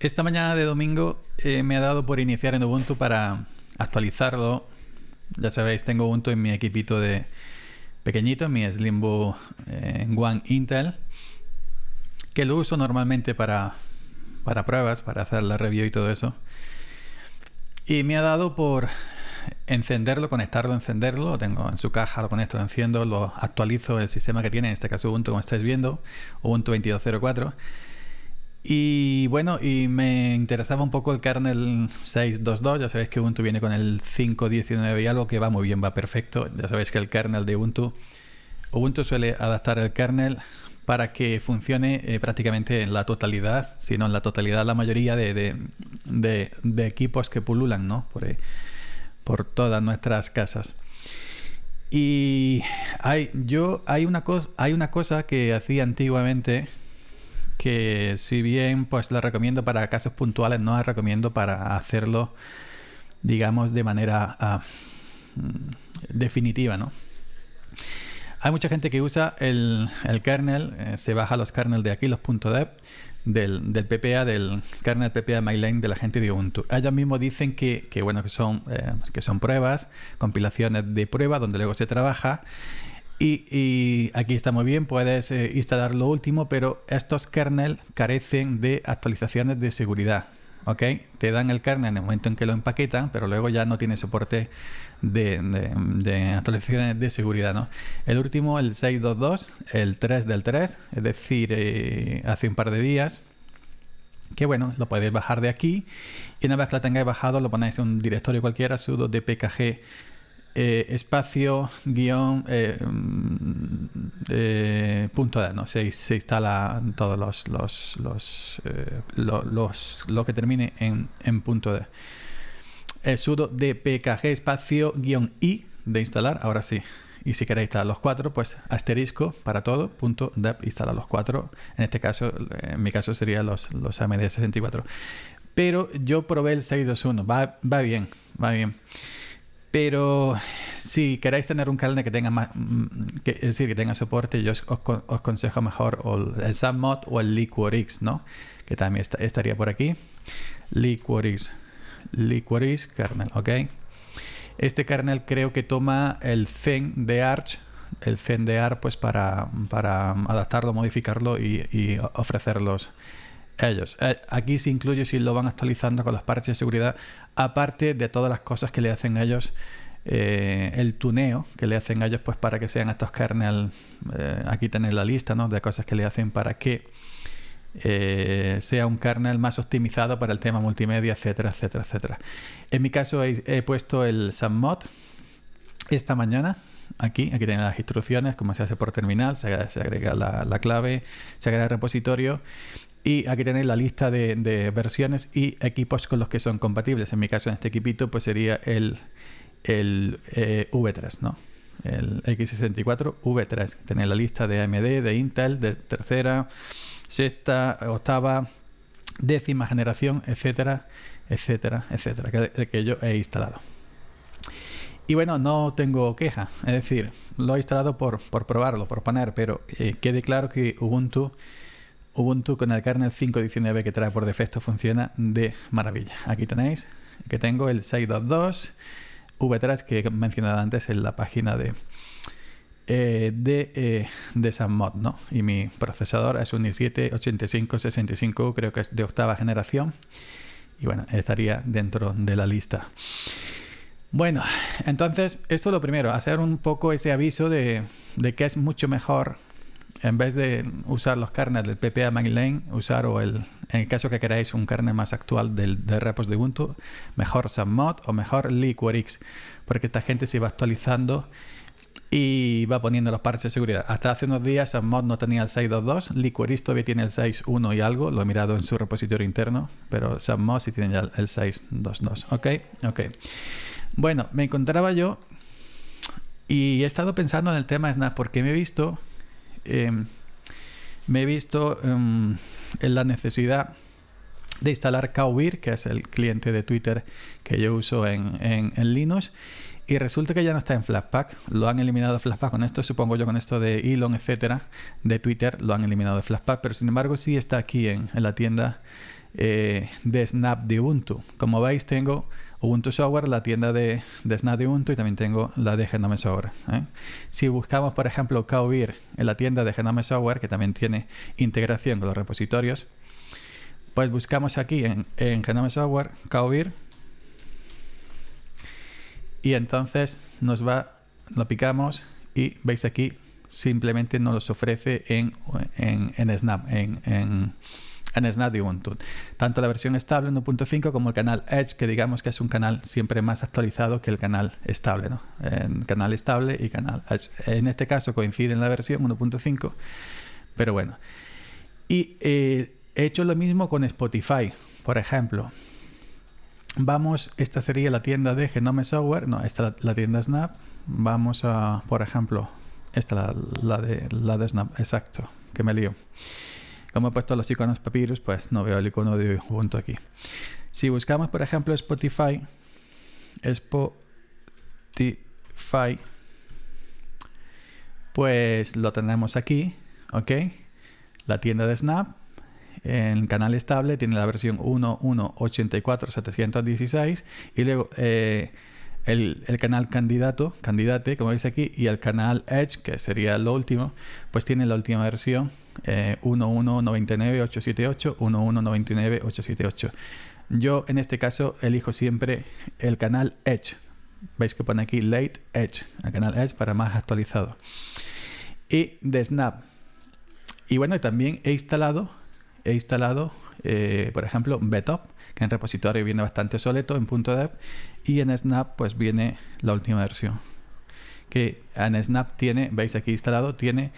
Esta mañana de domingo eh, me ha dado por iniciar en Ubuntu para actualizarlo. Ya sabéis, tengo Ubuntu en mi equipito de pequeñito, en mi Slimbo eh, One Intel, que lo uso normalmente para, para pruebas, para hacer la review y todo eso. Y me ha dado por encenderlo, conectarlo, encenderlo. Lo tengo en su caja, lo conecto, lo enciendo, lo actualizo el sistema que tiene, en este caso Ubuntu, como estáis viendo, Ubuntu 2204 y bueno, y me interesaba un poco el kernel 6.2.2. Ya sabéis que Ubuntu viene con el 5.19 y algo que va muy bien, va perfecto. Ya sabéis que el kernel de Ubuntu, Ubuntu suele adaptar el kernel para que funcione eh, prácticamente en la totalidad, sino en la totalidad la mayoría de, de, de, equipos que pululan ¿no? por, eh, por todas nuestras casas. Y hay, yo, hay, una, hay una cosa que hacía antiguamente que si bien pues la recomiendo para casos puntuales, no las recomiendo para hacerlo, digamos, de manera ah, mm, definitiva, ¿no? Hay mucha gente que usa el, kernel, eh, se baja los kernels de aquí, los .dev, del, del, PPA, del kernel PPA MyLane de la gente de Ubuntu. Ellos mismos dicen que, que bueno, que son, eh, que son pruebas, compilaciones de pruebas donde luego se trabaja y, aquí está muy bien, puedes eh, instalar lo último, pero estos kernels carecen de actualizaciones de seguridad. Te dan el kernel en el momento en que lo empaquetan, pero luego ya no tiene soporte de, actualizaciones de seguridad. ¿no? El último, el 622, el 3 del 3, es decir, eh, hace un par de días, que bueno, lo podéis bajar de aquí y una vez que lo tengáis bajado lo ponéis en un directorio cualquiera, sudo dpkg eh, espacio guión eh, mm, eh, punto de no se, se instala todos los los, los, lo, los lo que termine en, en punto de el sudo dpkg espacio guión i de instalar ahora sí y si queréis instalar los cuatro, pues asterisco para todo, punto de instalar los cuatro. En este caso, en mi caso sería los, los AMD64. Pero yo probé el 621, va, va bien, va bien. Pero si queréis tener un kernel que tenga más, mm, es decir, que tenga soporte, yo os, os, mejor el, el o el LIQUORIX, ¿no? Que también estaría por aquí. LIQUORIX, LIQUORIX kernel, ¿ok? Este kernel creo que toma el Fen de Arch, el Fen de Arch, pues para, adaptarlo, modificarlo y, y ofrecerlos ellos. Eh, aquí se incluye si lo van actualizando con las parches de seguridad aparte de todas las cosas que le hacen a ellos, eh, el tuneo que le hacen a ellos pues para que sean estos kernel, eh, aquí tenéis la lista de cosas que le hacen para que eh, sea un kernel más optimizado para el tema multimedia, etcétera, etcétera, etcétera. En mi caso he, puesto el submod esta mañana. Aquí, aquí tienen las instrucciones, cómo se hace por terminal, se, agrega la, la, clave, se agrega el repositorio y aquí tenéis la lista de, versiones y equipos con los que son compatibles. En mi caso, en este equipito, pues sería el, el eh, V3, ¿no? El X64 V3. Tenéis la lista de AMD, de Intel, de tercera, sexta, octava, décima generación, etcétera, etcétera, etcétera, que, yo he instalado. Y bueno, no tengo queja, es decir, lo he instalado por, probarlo, por poner, pero eh, quede claro que Ubuntu Ubuntu con el kernel 5.19 que trae por defecto funciona de maravilla. Aquí tenéis que tengo el 6.2.2 3 que he mencionado antes en la página de, eh, de, eh, de ¿no? Y mi procesador es un i7-8565, creo que es de octava generación. Y bueno, estaría dentro de la lista. Bueno, entonces, esto es lo primero, hacer un poco ese aviso de, de que es mucho mejor en vez de usar los kernels del PPA mainline, usar o el, en el caso que queráis un kernel más actual del, de repos de Ubuntu, mejor Submod o mejor Liquorix, porque esta gente se va actualizando y va poniendo los parches de seguridad. Hasta hace unos días Submod no tenía el 6.2.2, Liquorix todavía tiene el 6.1 y algo, lo he mirado en su repositorio interno, pero Submod sí tiene ya el 6.2.2, ¿ok? Ok. Bueno, me encontraba yo y he estado pensando en el tema Snap porque me he visto Em, me he visto em, en la necesidad de instalar cowir que es el cliente de Twitter que yo uso en, Linux. Y resulta que ya no está en Flatpak. Lo han eliminado Flatpak con esto, supongo yo, con esto de Elon, etcétera, de Twitter, lo han eliminado de Flatpak. Pero sin embargo, sí está aquí en, la tienda eh, de Snap de Ubuntu. Como veis, tengo Ubuntu Software, la tienda de, Snap de Ubuntu y también tengo la de Genome Software. ¿eh? Si buscamos, por ejemplo, Kaubir en la tienda de Genome Software, que también tiene integración con los repositorios, pues buscamos aquí en, en Genome Software Kaubir y entonces nos va, lo picamos y veis aquí simplemente nos los ofrece en, Snap, en en Snap y Ubuntu. Tanto la versión estable 1.5 como el canal Edge, que digamos que es un canal siempre más actualizado que el canal estable, ¿no? En canal estable y canal Edge. En este caso coincide en la versión 1.5, pero bueno. Y eh, he hecho lo mismo con Spotify, por ejemplo. Vamos, esta sería la tienda de Genome Software, no, esta la, la tienda Snap. Vamos a, por ejemplo, esta la, de, la de Snap, exacto, que me lío como he puesto los iconos Papyrus, pues no veo el icono de junto aquí. Si buscamos, por ejemplo, Spotify, Spotify, pues lo tenemos aquí, ¿ok? La tienda de Snap, el canal estable tiene la versión 1.1.84.716 y luego eh, el, canal candidato, candidate, como veis aquí, y el canal Edge, que sería lo último, pues tiene la última versión eh, 1199878, 1199878. Yo en este caso elijo siempre el canal Edge. Veis que pone aquí Late Edge, el canal Edge para más actualizado. Y de Snap. Y bueno, también he instalado, he instalado, eh, por ejemplo, Betop, que en repositorio viene bastante obsoleto en .dev y en Snap pues viene la última versión que en Snap tiene, veis aquí instalado, tiene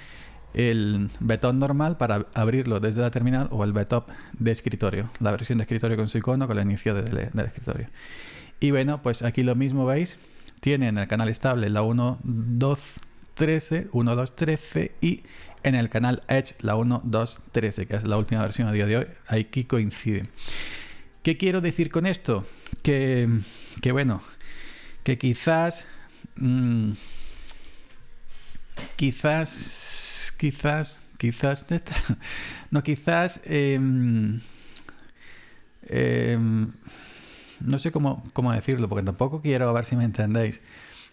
el betón normal para abrirlo desde la terminal o el betop de escritorio, la versión de escritorio con su icono con el inicio del, escritorio. Y bueno, pues aquí lo mismo veis, tiene en el canal estable la 1, 2, 2, 13 y en el canal Edge la 13, que es la última versión a día de hoy, aquí coincide. ¿Qué quiero decir con esto? Que, que bueno, que quizás... Mm, quizás quizás, quizás, no, quizás, em, em, no sé cómo, decirlo, porque tampoco quiero a ver si me entendéis.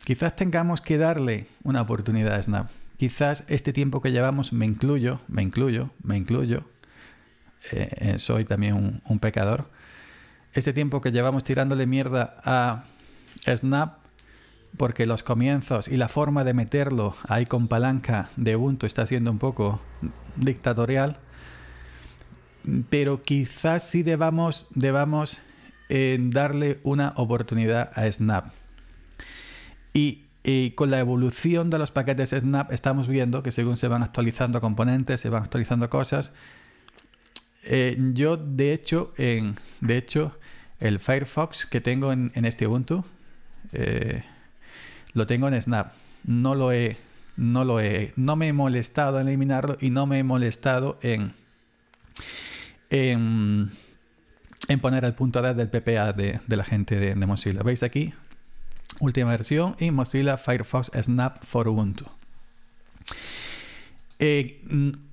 Quizás tengamos que darle una oportunidad a Snap. Quizás este tiempo que llevamos, me incluyo, me incluyo, me incluyo, eh, soy también un, un pecador. Este tiempo que llevamos tirándole mierda a Snap porque los comienzos y la forma de meterlo ahí con palanca de Ubuntu está siendo un poco dictatorial. Pero quizás sí debamos, debamos eh, darle una oportunidad a Snap. Y, con la evolución de los paquetes Snap estamos viendo que según se van actualizando componentes, se van actualizando cosas. Eh, yo de hecho, en, de hecho, el Firefox que tengo en, este Ubuntu, eh, lo tengo en Snap. No lo he, no lo no me he molestado en eliminarlo y no me he molestado en, en, poner el punto de del PPA de, la gente de, Mozilla. ¿Veis aquí? Última versión y Mozilla Firefox Snap for Ubuntu. Eh,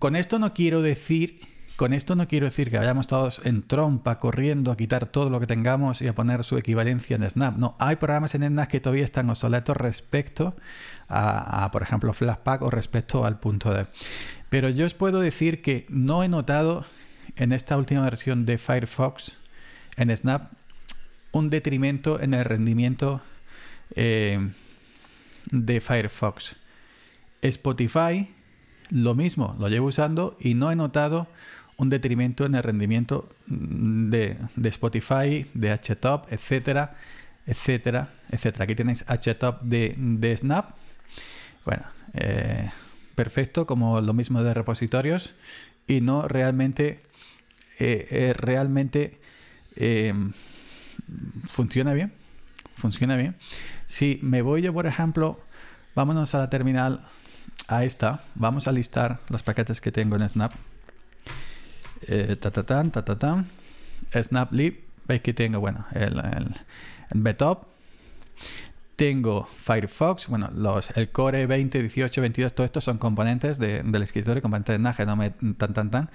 con esto no quiero decir con esto no quiero decir que hayamos todos en trompa corriendo a quitar todo lo que tengamos y a poner su equivalencia en Snap. No, hay programas en Snap que todavía están obsoletos respecto a, por ejemplo, Flashpack o respecto al punto de Pero yo os puedo decir que no he notado en esta última versión de Firefox en Snap un detrimento en el rendimiento eh, de Firefox. Spotify, lo mismo, lo llevo usando y no he notado un detrimento en el rendimiento mm, de, Spotify, de HTOP, etcétera, etcétera, etcétera. Aquí tenéis HTOP de, de Snap. Bueno, eh, perfecto, como lo mismo de repositorios y no realmente, eh, eh, realmente funciona bien. Funciona bien. Si me voy yo, por ejemplo, vámonos a la terminal, a esta, vamos a listar los paquetes que tengo en Snap. Eh, ta, Snap veis que tengo, bueno, el, el, BTOP. Tengo Firefox, bueno, los, el Core 20, 18, 22, todos estos son componentes del escritorio, componentes de Nage, no me tan, tan, tan.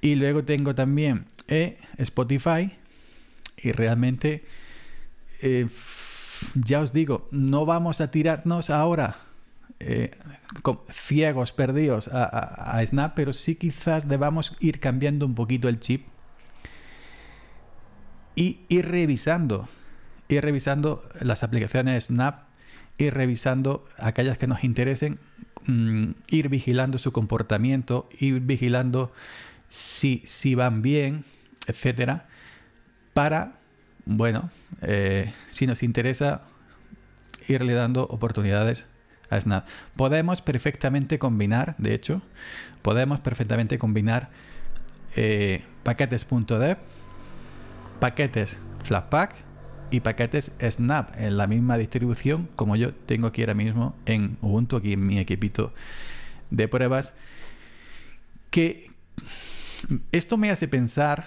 Y luego tengo también eh, Spotify. Y realmente, eh, ya os digo, no vamos a tirarnos ahora eh, ciegos, perdidos a, Snap, pero sí quizás debamos ir cambiando un poquito el chip y ir revisando, ir revisando las aplicaciones Snap, ir revisando aquellas que nos interesen, mm, ir vigilando su comportamiento, ir vigilando si, si van bien, etcétera, para, bueno, eh, si nos interesa, irle dando oportunidades a Snap. Podemos perfectamente combinar, de hecho, podemos perfectamente combinar eh, paquetes.dev, paquetes Flatpak y paquetes Snap en la misma distribución como yo tengo aquí ahora mismo en Ubuntu, aquí en mi equipito de pruebas. Que esto me hace pensar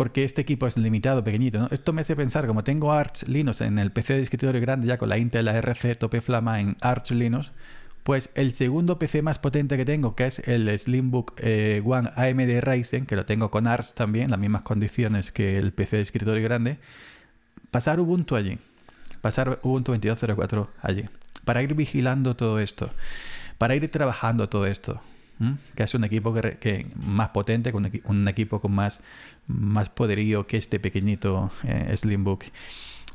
porque este equipo es limitado, pequeñito. Esto me hace pensar, como tengo Arch Linux en el PC de escritorio grande, ya con la Intel, la RC, tope flama en Arch Linux, pues el segundo PC más potente que tengo, que es el Slimbook eh, One AMD Ryzen, que lo tengo con Arch también, las mismas condiciones que el PC de escritorio grande, pasar Ubuntu allí, pasar Ubuntu 22.04 allí, para ir vigilando todo esto, para ir trabajando todo esto que es un equipo más potente, con un, equipo con más, más poderío que este pequeñito eh, Slimbook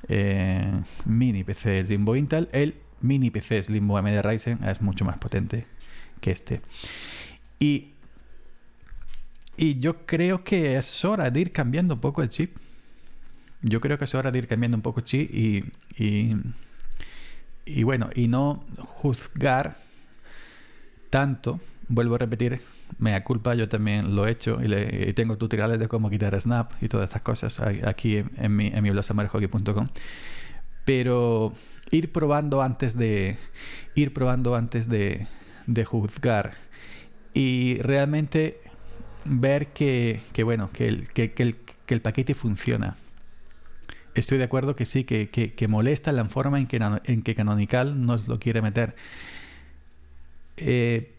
eh, mini PC Slimbo Intel. El mini PC Slimbo AMD Ryzen es mucho más potente que este. Y, y yo creo que es hora de ir cambiando un poco el chip. Yo creo que es hora de ir cambiando un poco el chip y, y bueno, y no juzgar tanto vuelvo a repetir, me da culpa, yo también lo he hecho y, tengo tutoriales de cómo quitar Snap y todas estas cosas aquí en, mi, en mi blog Pero ir probando antes de ir probando antes de, juzgar y realmente ver que, bueno, que el, paquete funciona estoy de acuerdo que sí, que, molesta la forma en que, en que Canonical nos lo quiere meter. Eh,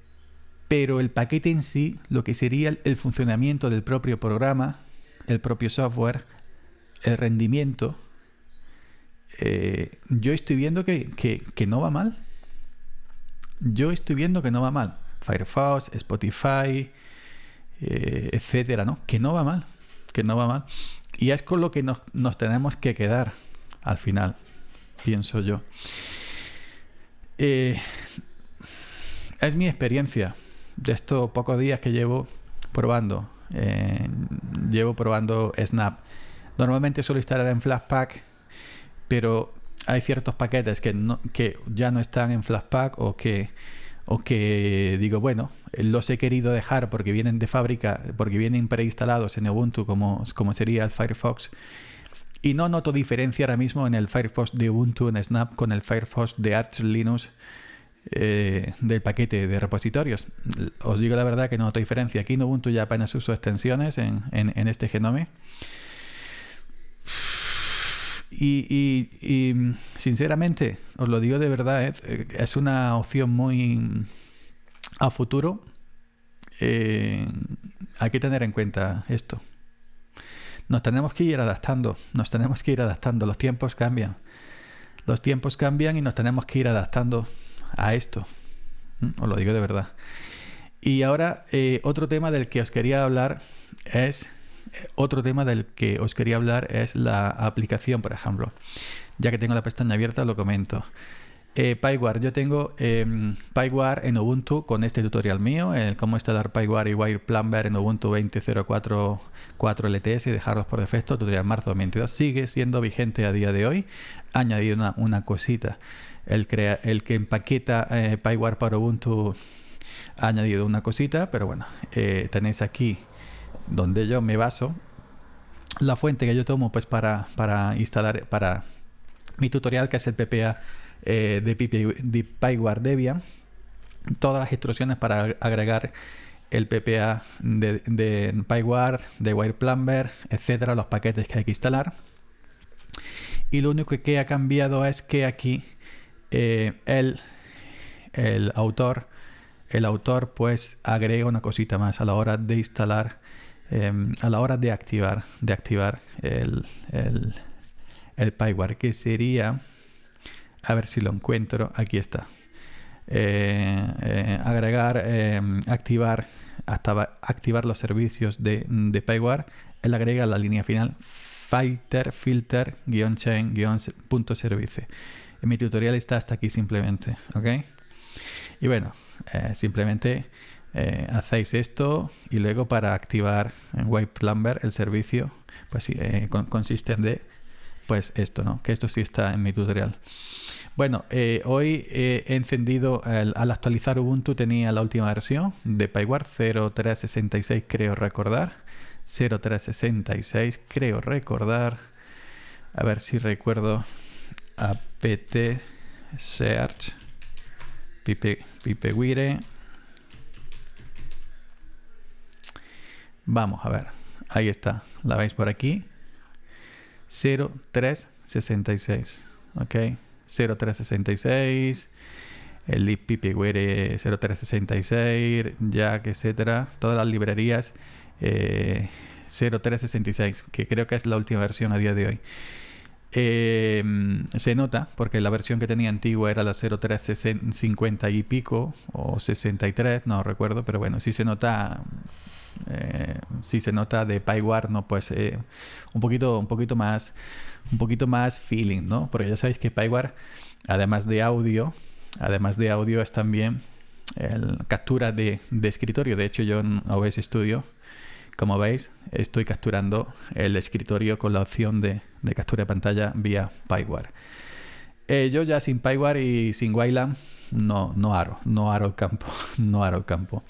pero el paquete en sí, lo que sería el funcionamiento del propio programa, el propio software, el rendimiento, eh, yo estoy viendo que, no va mal. Yo estoy viendo que no va mal. Firefox, Spotify, eh, etcétera, ¿no? Que no va mal. Que no va mal. Y es con lo que nos, tenemos que quedar al final, pienso yo. Eh, es mi experiencia de estos pocos días que llevo probando, eh, llevo probando Snap. Normalmente solo instalar en Flashpack, pero hay ciertos paquetes que, ya no están en Flashpack o que, que digo, bueno, los he querido dejar porque vienen de fábrica, porque vienen preinstalados en Ubuntu, como, como sería el Firefox. Y no noto diferencia ahora mismo en el Firefox de Ubuntu en Snap con el Firefox de Arch Linux eh, del paquete de repositorios. Os digo la verdad que no otra diferencia. Aquí en Ubuntu ya apenas uso extensiones en, este genome. Y, sinceramente, os lo digo de verdad, eh, eh, es una opción muy mm, a futuro. hay que tener en cuenta esto. Nos tenemos que ir adaptando, nos tenemos que ir adaptando, los tiempos cambian. Los tiempos cambian y nos tenemos que ir adaptando a esto. Os lo digo de verdad. Y ahora eh, otro tema del que os quería hablar es eh, otro tema del que os quería hablar es la aplicación, por ejemplo. Ya que tengo la pestaña abierta, lo comento. Eh, yo tengo eh, en Ubuntu con este tutorial mío, el cómo instalar PyWare y Wire Plumber en Ubuntu 20.04.4 LTS y dejarlos por defecto, tutorial marzo 2022, sigue siendo vigente a día de hoy, añadido una, una cosita el, que empaqueta eh, para Ubuntu ha añadido una cosita, pero bueno, eh, tenéis aquí donde yo me baso la fuente que yo tomo pues para, instalar, para mi tutorial que es el PPA eh, de, PyWar Debian, todas las instrucciones para agregar el PPA de, de de WirePlumber, etcétera, los paquetes que hay que instalar. Y lo único que ha cambiado es que aquí eh, el autor, el autor pues agrega una cosita más a la hora de instalar, em, a la hora de activar, de activar el, el, que sería, a ver si lo encuentro, aquí está. Eh, eh, agregar, em, activar, hasta activar los servicios de, de Payware, él agrega la línea final filter, filter, guión chain, punto servicio mi tutorial está hasta aquí simplemente, ¿ok? Y bueno, eh, simplemente eh, hacéis esto y luego para activar en White el servicio, pues eh, consiste en de pues esto, ¿no? Que esto sí está en mi tutorial. Bueno, hoy he encendido, al actualizar Ubuntu tenía la última versión de PyWare 0366, creo recordar. 0366, creo recordar. A ver si recuerdo apt search pipe, pipeguire. Vamos a ver. Ahí está. La veis por aquí. 0366. Ok. 0366. El lib pipeguire 0366. Jack, etcétera. Todas las librerías 0366. Eh, que creo que es la última versión a día de hoy. Em, se nota, porque la versión que tenía antigua era la 0350 y pico, o 63, no recuerdo, pero bueno, si se nota, eh, si se nota de PyWare, ¿no? Pues eh, un, poquito, un, poquito más, un poquito más feeling, ¿no? Porque ya sabéis que PyWare, además de audio, además de audio es también el captura de, de escritorio. De hecho, yo en OBS Studio como veis, estoy capturando el escritorio con la opción de, captura de pantalla vía PyWare. Eh, yo ya sin PyWare y sin Wayland no, no aro, no aro el campo, no aro el campo.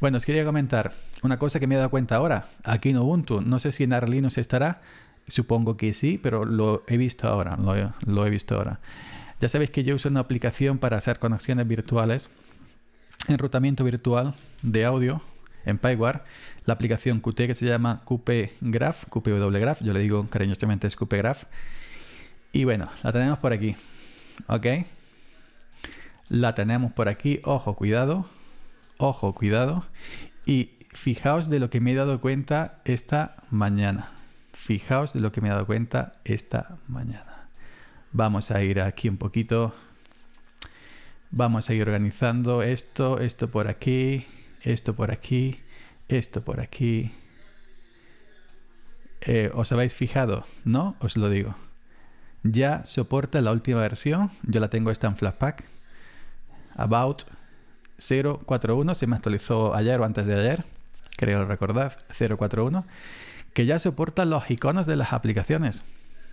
Bueno, os quería comentar una cosa que me he dado cuenta ahora, aquí en Ubuntu, no sé si en se estará, supongo que sí, pero lo he visto ahora, lo, lo he visto ahora. Ya sabéis que yo uso una aplicación para hacer conexiones virtuales, enrutamiento virtual de audio en PyWare, la aplicación Qt que se llama QPGraph, Graph, Graph, yo le digo cariñosamente es Graph. Y bueno, la tenemos por aquí, ¿ok? La tenemos por aquí, ojo, cuidado, ojo, cuidado. Y fijaos de lo que me he dado cuenta esta mañana. Fijaos de lo que me he dado cuenta esta mañana. Vamos a ir aquí un poquito. Vamos a ir organizando esto, esto por aquí, esto por aquí, esto por aquí. Eh, ¿Os habéis fijado? ¿No? Os lo digo. Ya soporta la última versión. Yo la tengo esta en flashpack, About 041. Se me actualizó ayer o antes de ayer. Creo recordad, 041. Que ya soporta los iconos de las aplicaciones.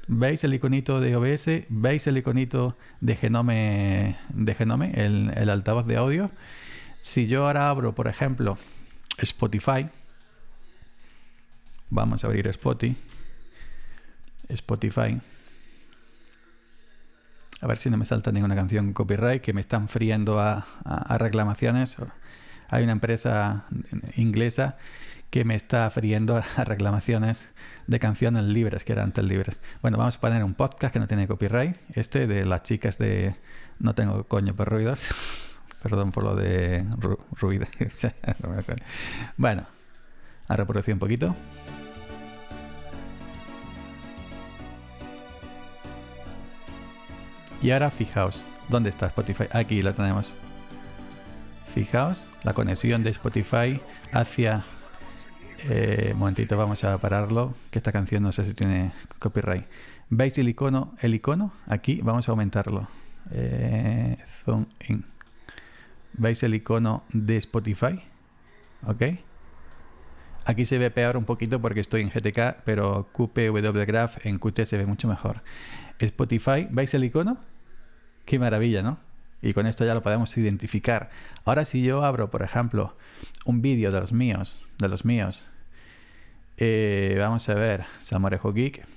¿Veis el iconito de OBS? ¿Veis el iconito de Genome, de Genome el altavoz de audio? Si yo ahora abro, por ejemplo, Spotify, vamos a abrir Spotify. Spotify. A ver si no me salta ninguna canción copyright que me están friendo a, reclamaciones. Hay una empresa inglesa que me está friendo a reclamaciones de canciones libres, que eran antes libres. Bueno, vamos a poner un podcast que no tiene copyright. Este de las chicas de No tengo coño por ruidos. Perdón por lo de ruido. bueno, a reproducir un poquito. Y ahora fijaos, ¿dónde está Spotify? Aquí la tenemos. Fijaos, la conexión de Spotify hacia... Eh, un momentito, vamos a pararlo, que esta canción no sé si tiene copyright. ¿Veis el icono? El icono, aquí vamos a aumentarlo. Eh, zoom in. ¿Veis el icono de Spotify? ¿Ok? Aquí se ve peor un poquito porque estoy en GTK, pero QPW Graph en Qt se ve mucho mejor. Spotify, ¿veis el icono? Qué maravilla, ¿no? Y con esto ya lo podemos identificar. Ahora si yo abro, por ejemplo, un vídeo de los míos, de los míos, eh, vamos a ver, Samorejo Geek,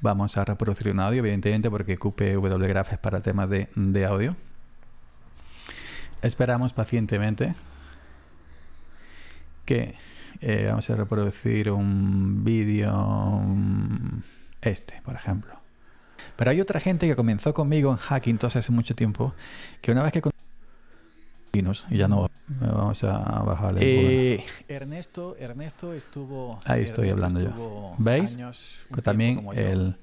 Vamos a reproducir un audio, evidentemente, porque QPW Graph es para temas de, audio. Esperamos pacientemente que eh, vamos a reproducir un vídeo mm, este, por ejemplo. Pero hay otra gente que comenzó conmigo en hacking todo hace mucho tiempo, que una vez que vinos y ya no vamos a eh, Ernesto, Ernesto estuvo. Ahí estoy hablando yo. ¿Veis? también el,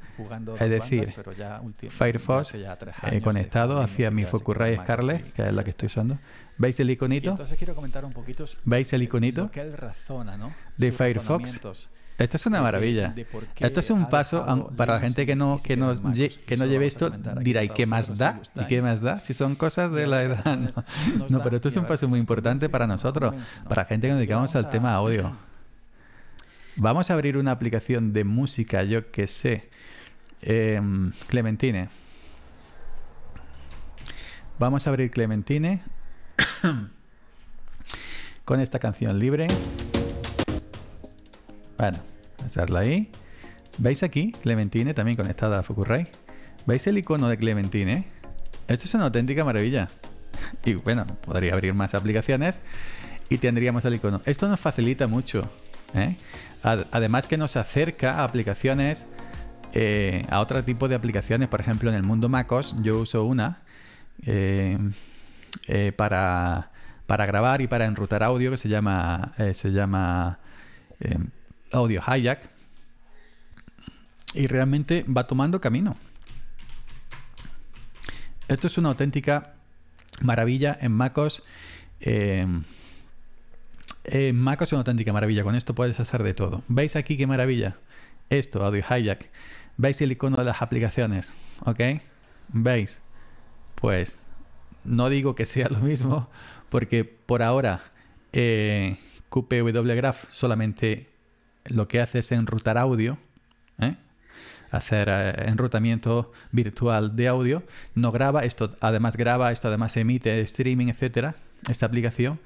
es decir, Firefox eh, conectado hacia mi Focusrite Scarlet, que es la que estoy usando. ¿Veis el iconito? ¿Veis el iconito? De Firefox. Esto es una maravilla. esto es un paso para la gente que no, que no, que no lleve esto, dirá, ¿y qué más da? ¿Y qué más da? Si son cosas de la edad. No, pero esto es un paso muy importante para nosotros, para la gente que nos este, dedicamos al tema audio. Vamos a abrir una aplicación de música, yo que sé. Em, Clementine. Vamos a abrir Clementine con esta canción libre. Bueno, vamos a ahí. ¿Veis aquí? Clementine también conectada a Focusrite. ¿Veis el icono de Clementine? Esto es una auténtica maravilla. Y bueno, podría abrir más aplicaciones y tendríamos el icono. Esto nos facilita mucho. ¿eh? además que nos acerca a aplicaciones, eh, a otro tipo de aplicaciones. Por ejemplo, en el mundo MacOS yo uso una eh, eh, para, para, grabar y para enrutar audio que se llama, se llama Audio Hijack. Y realmente va tomando camino. Esto es una auténtica maravilla en MacOS. MacOS Mac es una auténtica maravilla. Con esto puedes hacer de todo. ¿Veis aquí qué maravilla? Esto, Audio Hijack. ¿Veis el icono de las aplicaciones? ¿Ok? ¿Veis? Pues no digo que sea lo mismo, porque por ahora eh, QPW Graph solamente lo que hace es enrutar audio, ¿eh? hacer eh, enrutamiento virtual de audio. No graba, esto además graba, esto además emite streaming, etcétera, esta aplicación.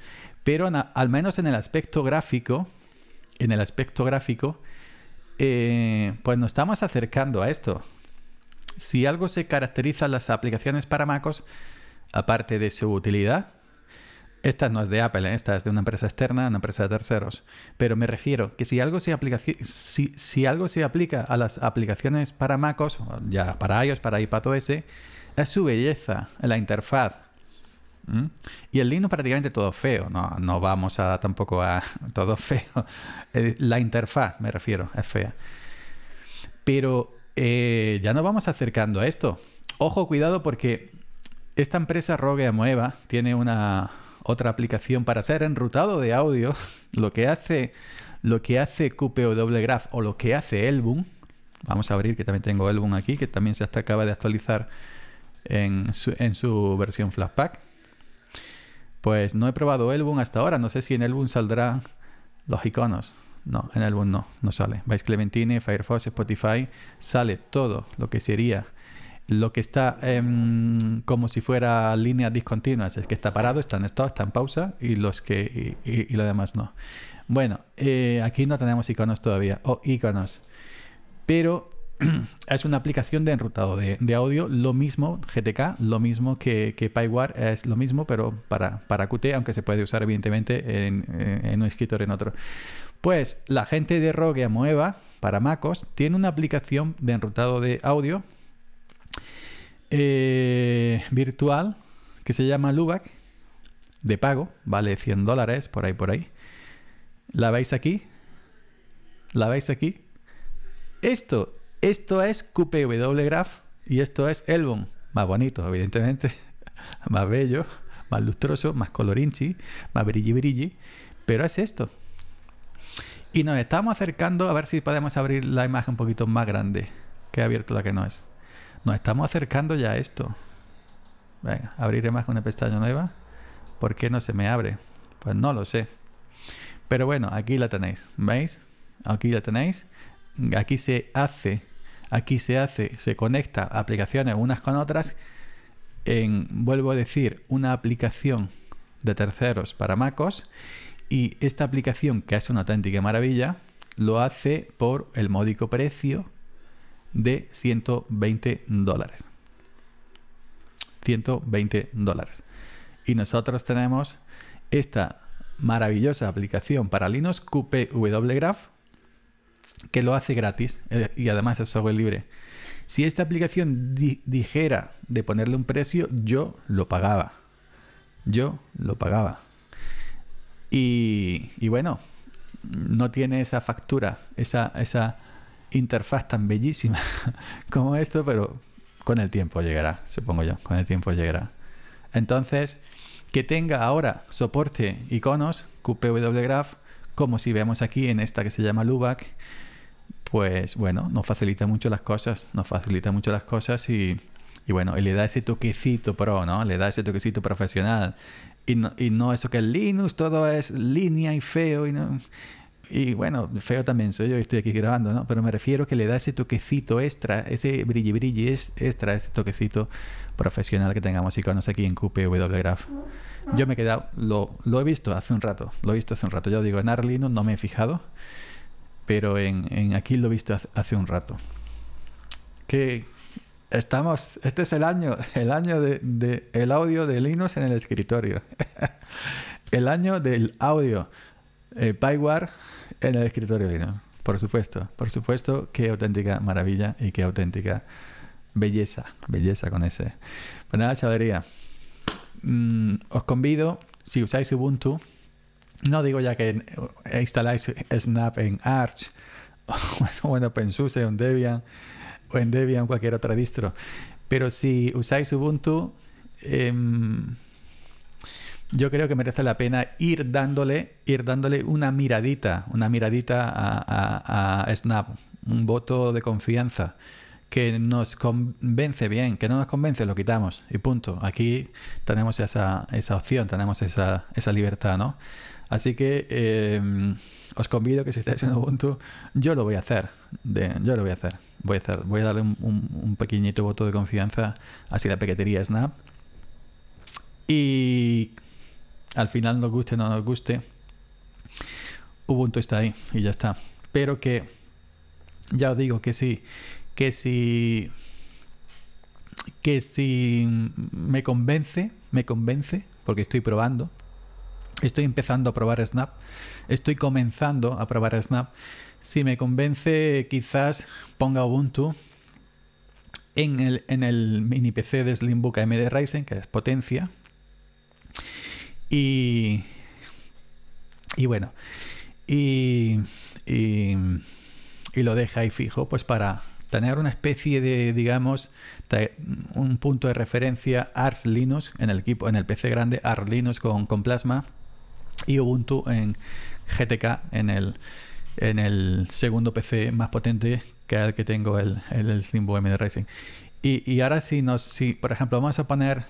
Pero al menos en el aspecto gráfico, en el aspecto gráfico, eh, pues nos estamos acercando a esto. Si algo se caracteriza en las aplicaciones para MacOS, aparte de su utilidad, esta no es de Apple, ¿eh? esta es de una empresa externa, una empresa de terceros. Pero me refiero que si algo se aplica, si, algo se aplica a las aplicaciones para MacOS, ya para iOS, para iPadOS, es su belleza, la interfaz, ¿Mm? Y el Linux prácticamente todo feo, no, vamos a tampoco a todo feo. Eh, la interfaz, me refiero, es fea. Pero eh, ya nos vamos acercando a esto. Ojo, cuidado porque esta empresa Rogue Amoeba tiene una otra aplicación para ser enrutado de audio, lo que hace lo que hace Graph o lo que hace Elbum. Vamos a abrir que también tengo Elbum aquí, que también se acaba de actualizar en su, versión flashpack. Pues no he probado álbum hasta ahora. No sé si en álbum saldrán los iconos. No, en álbum no, no sale. Vice Clementine, Firefox, Spotify, sale todo lo que sería lo que está em, como si fuera líneas discontinuas, es que está parado, está en estado, está en pausa y los que y, lo demás no. Bueno, eh, aquí no tenemos iconos todavía o iconos, pero es una aplicación de enrutado de, audio, lo mismo GTK, lo mismo que, que es lo mismo, pero para, para Qt, aunque se puede usar evidentemente en, eh, en un escritor en otro. Pues la gente de Rogue Mueva para MacOS tiene una aplicación de enrutado de audio eh, virtual que se llama Lubac, de pago, vale 100 dólares por ahí por ahí. ¿La veis aquí? ¿La veis aquí? Esto esto es QPW Graph y esto es Elbum, Más bonito, evidentemente. más bello, más lustroso, más colorinchi, más brilli brilli. Pero es esto. Y nos estamos acercando, a ver si podemos abrir la imagen un poquito más grande que ha abierto la que no es. Nos estamos acercando ya a esto. Venga, abriré más una pestaña nueva. ¿Por qué no se me abre? Pues no lo sé. Pero bueno, aquí la tenéis. ¿Veis? Aquí la tenéis aquí se hace, aquí se hace, se conecta aplicaciones unas con otras. En, vuelvo a decir, una aplicación de terceros para MacOS y esta aplicación, que es una auténtica maravilla, lo hace por el módico precio de 120 dólares. 120 dólares. Y nosotros tenemos esta maravillosa aplicación para Linux, QPW Graph, que lo hace gratis eh, y además es software libre. Si esta aplicación dijera de ponerle un precio, yo lo pagaba. Yo lo pagaba. Y, bueno, no tiene esa factura, esa, esa interfaz tan bellísima como esto, pero con el tiempo llegará, supongo yo, con el tiempo llegará. Entonces, que tenga ahora soporte iconos QPW Graph, como si vemos aquí en esta que se llama Lubac, pues bueno, nos facilita mucho las cosas, nos facilita mucho las cosas y, bueno, y le da ese toquecito pro, ¿no? Le da ese toquecito profesional. Y no, eso que el Linux, todo es línea y feo y Y bueno, feo también soy yo, estoy aquí grabando, ¿no? Pero me refiero que le da ese toquecito extra, ese brilli brilli extra, ese toquecito profesional que tengamos iconos aquí en QPW Graph. Yo me he quedado, lo, he visto hace un rato, lo he visto hace un rato. Yo digo, en Arlinux, no me he fijado pero en, aquí lo he visto hace, un rato. Que estamos, este es el año, el año de, el audio de Linux en el escritorio. el año del audio eh, en el escritorio de Linux. Por supuesto, por supuesto, qué auténtica maravilla y qué auténtica belleza, belleza con ese. Pues nada, chavalería, mm, os convido, si usáis Ubuntu, no digo ya que eh, instaláis Snap en Arch o pues en OpenSUSE o en Debian o en Debian cualquier otra distro. Pero si usáis Ubuntu, em, yo creo que merece la pena ir dándole, ir dándole una miradita, una miradita a, a Snap, un voto de confianza que nos convence bien, que no nos convence, lo quitamos y punto. Aquí tenemos esa, esa opción, tenemos esa, esa libertad, ¿no? Así que em, os convido que si estáis en Ubuntu, yo lo voy a hacer. yo lo voy a hacer. Voy a hacer. Voy a darle un, pequeñito voto de confianza así la pequetería Snap. Y al final nos guste o no nos guste, Ubuntu está ahí y ya está. Pero que ya os digo que sí, que si que si me convence, me convence, porque estoy probando, Estoy empezando a probar Snap, estoy comenzando a probar Snap. Si me convence, quizás ponga Ubuntu en el, en el mini PC de Slimbook AMD Ryzen, que es potencia. Y, bueno, y, lo deja ahí fijo, pues para tener una especie de, digamos, un punto de referencia Ars Linux en el equipo, en el PC grande, Ars Linux con, con Plasma y Ubuntu en GTK en el, en el segundo PC más potente que el que tengo, el, el MD Racing. Y, ahora si nos, si, por ejemplo, vamos a poner,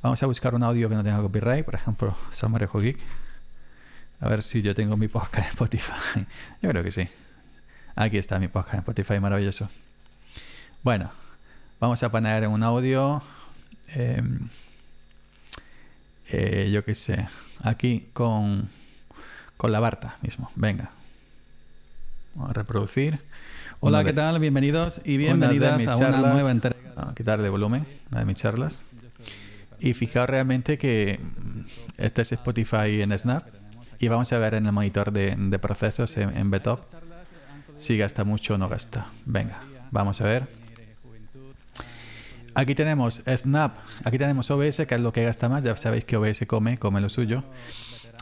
vamos a buscar un audio que no tenga copyright, por ejemplo, Samarejo Geek. A ver si yo tengo mi podcast de Spotify. Yo creo que sí. Aquí está mi podcast de Spotify, maravilloso. Bueno, vamos a poner un audio. Em, eh, yo qué sé, aquí con, con la Barta mismo. Venga. a reproducir. Hola, ¿qué tal? Bienvenidos y bienvenidas a una nueva entrega. a quitarle volumen de mis charlas. Y fijaos realmente que mm, este es Spotify en Snap. Y vamos a ver en el monitor de, procesos en, en si gasta mucho o no gasta. Venga, vamos a ver. Aquí tenemos Snap, aquí tenemos OBS, que es lo que gasta más. Ya sabéis que OBS come, come lo suyo.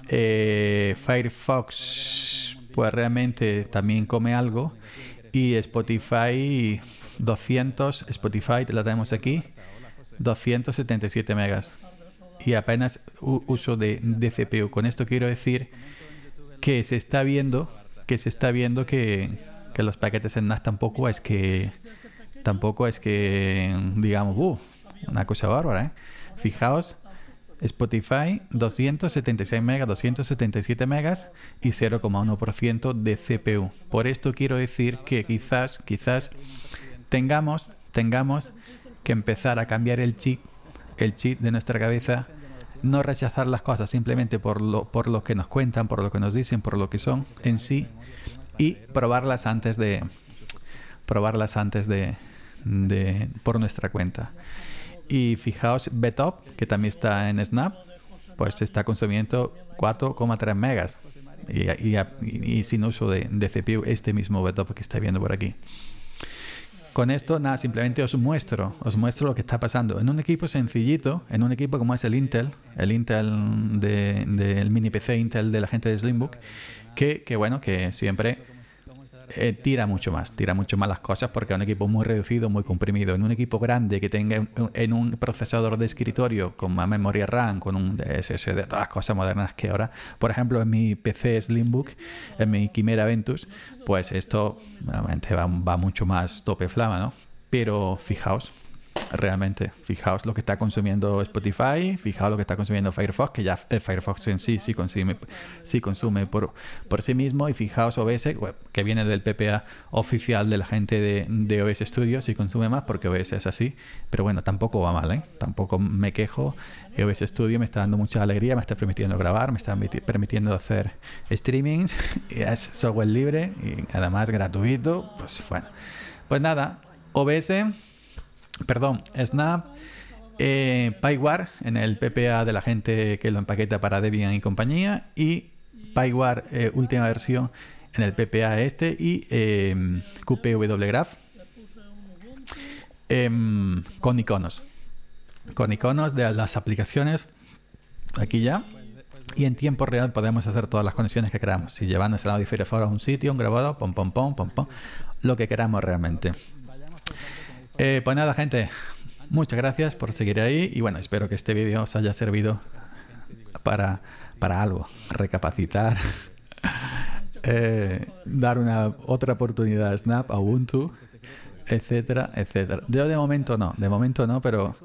Eh, Firefox, pues realmente también come algo. Y Spotify 200, Spotify la tenemos aquí, 277 megas. Y apenas uso de, CPU. Con esto quiero decir que se está viendo que se está viendo que los paquetes en NAS tampoco es que tampoco es que digamos, uh, una cosa bárbara. ¿eh? Fijaos, Spotify 276 megas, 277 megas y 0,1% de CPU. Por esto quiero decir que quizás, quizás tengamos, tengamos que empezar a cambiar el chip, el chip de nuestra cabeza, no rechazar las cosas simplemente por lo, por lo que nos cuentan, por lo que nos dicen, por lo que son en sí y probarlas antes de, probarlas antes de, por nuestra cuenta. Y fijaos, Betop, que también está en Snap, pues está consumiendo 4,3 megas. Y, y, sin uso de, CPU, este mismo Betop que está viendo por aquí. Con esto, nada, simplemente os muestro, os muestro lo que está pasando. En un equipo sencillito, en un equipo como es el Intel, el Intel del mini PC Intel de la gente de Slimbook, que, que bueno, que siempre eh, tira mucho más, tira mucho más las cosas porque es un equipo muy reducido, muy comprimido. En un equipo grande que tenga en un procesador de escritorio con más memoria RAM, con un SSD, todas las cosas modernas que ahora, por ejemplo, en mi PC Slimbook, en mi Quimera Ventus, pues esto obviamente va, va mucho más tope flama, ¿no? Pero fijaos, Realmente, fijaos lo que está consumiendo Spotify, fijaos lo que está consumiendo Firefox, que ya el eh, Firefox en sí sí consume, sí consume por, por sí mismo, y fijaos OBS, que viene del PPA oficial de la gente de, OBS Studio, sí consume más porque OBS es así, pero bueno, tampoco va mal, ¿eh? tampoco me quejo. OBS Studio me está dando mucha alegría, me está permitiendo grabar, me está permitiendo hacer streamings, es software libre y además gratuito, pues bueno. Pues nada, OBS perdón, Snap, eh, PyWare en el PPA de la gente que lo empaqueta para Debian y compañía, y PyWare eh, última versión en el PPA este y em, QPW Graph em, con iconos. Con iconos de las aplicaciones aquí ya. Y en tiempo real podemos hacer todas las conexiones que queramos. Si llevamos el audio a un sitio, un grabado, pom, pom, pom, pom, pom, lo que queramos realmente. Eh, pues nada, gente, muchas gracias por seguir ahí y bueno, espero que este vídeo os haya servido para, algo, recapacitar, eh, dar una otra oportunidad a Snap, a Ubuntu, etcétera, etcétera. Yo de momento no, de momento no, pero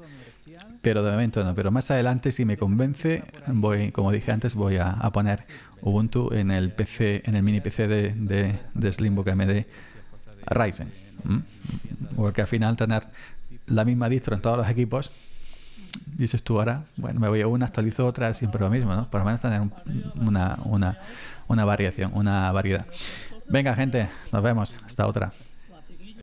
pero de momento no. Pero más adelante, si me convence, voy, como dije antes, voy a, poner Ubuntu en el PC, en el mini PC de, de, de me AMD Ryzen. Porque al final tener la misma distro en todos los equipos, dices tú ahora, bueno, me voy a una, actualizo otra, siempre lo mismo, ¿no? Por lo menos tener una, una, una variación, una variedad. Venga, gente, nos vemos. Hasta otra.